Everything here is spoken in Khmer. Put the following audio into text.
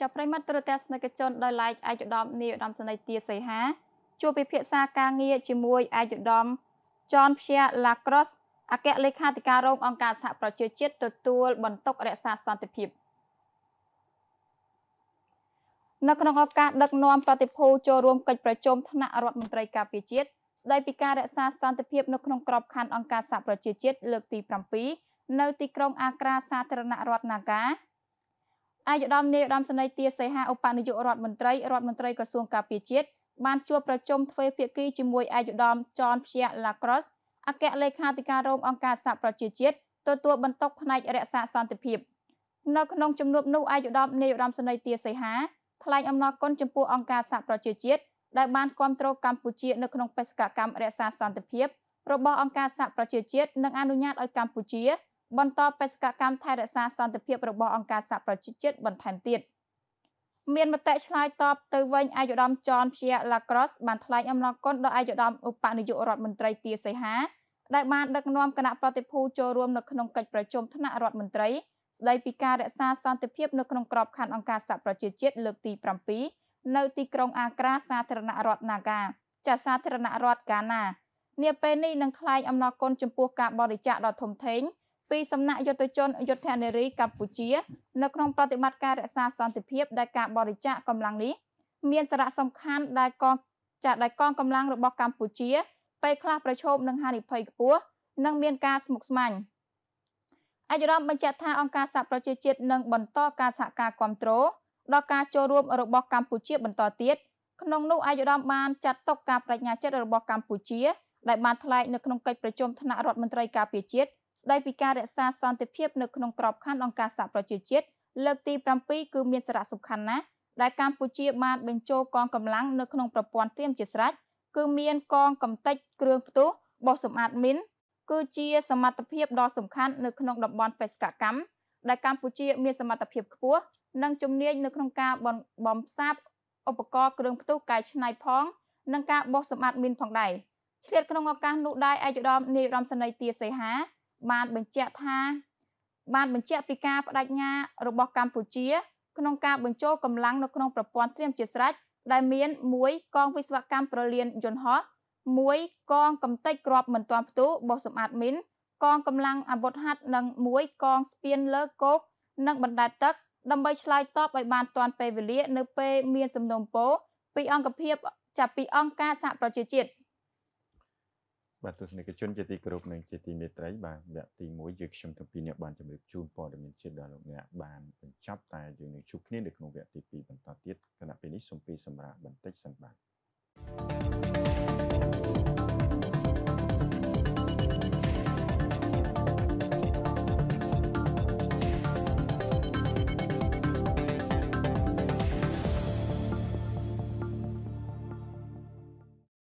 ចាប់ប្រិមត្តទូរទស្សនិកជនដោយឡែកឯកឧត្តមនាយឧត្តមសេនីយ៍ទាសីហា ជួបពិភាក្សាការងារជាមួយឯកឧត្តមចនភ្យាឡាក្រូសអគ្គលេខាធិការរងអង្គការសហប្រជាជាតិទទួលបន្ទុករក្សាសន្តិភាពនៅក្នុងឱកាសដឹកនាំប្រតិភូចូលរួមកិច្ចប្រជុំថ្នាក់រដ្ឋមន្ត្រីការពារជាតិស្ដីពីការរក្សាសន្តិភាពនៅក្នុងក្របខ័ណ្ឌអង្គការសហប្រជាជាតិលើកទី7នៅទីក្រុងអាក្រាសាធារណរដ្ឋណាហ្កាឯកឧត្តមនាយឧត្តមសេនីយ៍ទាសេហាឧបនាយករដ្ឋមន្ត្រីរដ្ឋមន្ត្រីក្រសួងការពារជាតិបានជួបប្រជុំទ្វេភាគីជាមួយឯកឧត្តមចនភៀកឡាក្រូសអគ្គលេខាធិការរងអង្គការសហប្រជាជាតិទទួលបន្ទុកផ្នែករក្សាសន្តិភាពនៅក្នុងជំនួបនោះឯកឧត្តមនាយឧត្តមសេនីយ៍ទាសេហាថ្លែងអំណរគុណចំពោះអង្គការសហប្រជាជាតិដែលបានគាំទ្រកម្ពុជានៅក្នុងបេសកកម្មរក្សាសន្តិភាពរបស់អង្គការសហប្រជាជាតិនិងអនុញ្ញាតឲ្យកម្ពុជាបន្តបេសកកម្មថែរក្សាសន្តិភាពរបស់អង្គការសហប្រជាជាតិបន្ថែមទៀតមានមតិឆ្លើយតបទៅវិញអាយុធម្មចនភៀឡាក្រូសបានថ្លែងអំណរគុណដល់អាយុធម្មឧបនាយករដ្ឋមន្ត្រីទាសីហាដែលបានដឹកនាំគណៈប្រតិភូចូលរួមនៅក្នុងកិច្ចប្រជុំថ្នាក់រដ្ឋមន្ត្រីស្ដីពីការរក្សាសន្តិភាព នៅក្នុងក្របខ័ណ្ឌអង្គការសហប្រជាជាតិលើកទី7នៅទីក្រុងអាក្រាសាធារណរដ្ឋណាហ្កាចាសាធារណរដ្ឋកាណានាពេលនេះនឹងថ្លែងអំណរគុណចំពោះការបរិច្ចាគដ៏ធំធេងពីសំណាក់យុទ្ធជនយុទ្ធនារីកម្ពុជានៅក្នុងប្រតិបត្តិការរក្សាសន្តិភាពដែលការបរិច្ចាគកម្លាំងនេះមានសារៈសំខាន់ដែលកងចាក់ដែលកងកម្លាំងរបស់កម្ពុជាពេលខ្លះប្រឈមនឹងហានិភ័យខ្ពស់និងមានការស្មុគស្មាញអយរមបញ្ជាក់ថាអង្គការសហប្រជាជាតិនឹងបន្តការសហការគ្រប់គ្រងដល់ការចូលរួមរបស់កម្ពុជាបន្តទៀតក្នុងនោះអយរមបានចាត់ទុកការបដិញ្ញាចិត្តរបស់កម្ពុជាដែលបានថ្លែងនៅក្នុងកិច្ចប្រជុំថ្នាក់រដ្ឋមន្ត្រីការពារជាតិស្ដីពីការរក្សាសន្តិភាពនៅក្នុងក្របខ័ណ្ឌអង្គការសហប្រជាជាតិលើកទី7គឺមានសារៈសំខាន់ណាស់ដែលកម្ពុជាបានបញ្ចូលកងកម្លាំងនៅក្នុងប្រព័ន្ធត្រៀមជាស្រេចគឺមានកងកំទេចគ្រឿងផ្ទុះបោះសម្អាតមីនគឺជាសមត្ថភាពដ៏សំខាន់នៅក្នុងតំបន់បេសកកម្មដែលកម្ពុជាមានសមត្ថភាពខ្ពស់និងជំនាញនៅក្នុងការបំផ្សាបឧបករណ៍គ្រឿងផ្ទុះកែច្នៃផងនិងការបោះសម្អាតមីនផងដែរឆ្លៀតក្នុងឱកាសនោះដែរឯកឧត្តមនាយរដ្ឋមន្ត្រីទាសីហាបានបញ្ជាក់ថាបានបញ្ជាក់ពីការបដិញ្ញារបស់កម្ពុជាក្នុងការបញ្ចូលកម្លាំងនៅក្នុង ប្រព័ន្ធត្រៀមជាស្រេចដែលមាន1កងវិស្វកម្មប្រលានយន្តហោះ1កងកំទេចគ្រាប់មិនទាន់ផ្ទុះបោះសម្អាតមីនកងកម្លាំងអាវុធហត្ថនិង1កងស្ពានលើគោកនិងបណ្ដែតទឹកដើម្បីឆ្លើយតបឲ្យបានទាន់ពេលវេលា នៅ ពេលមានសំណូមពរពីអង្គភាពចាប់ពីអង្គការសហប្រជាជាតិ។បាទទស្សនិកជនជាទីគោរពនិងជាទីមេត្រីបាទវគ្គទី1យើងខ្ញុំទាំងពីរអ្នកបានជម្រាបជូនព័ត៌មានជាតិដល់លោកអ្នកបានបញ្ចប់តែយើងនឹងជួបគ្នានៅក្នុងវគ្គទី2បន្តទៀតគណៈពេលនេះសូមពីសម្រាប់បន្តិចសិនបាទ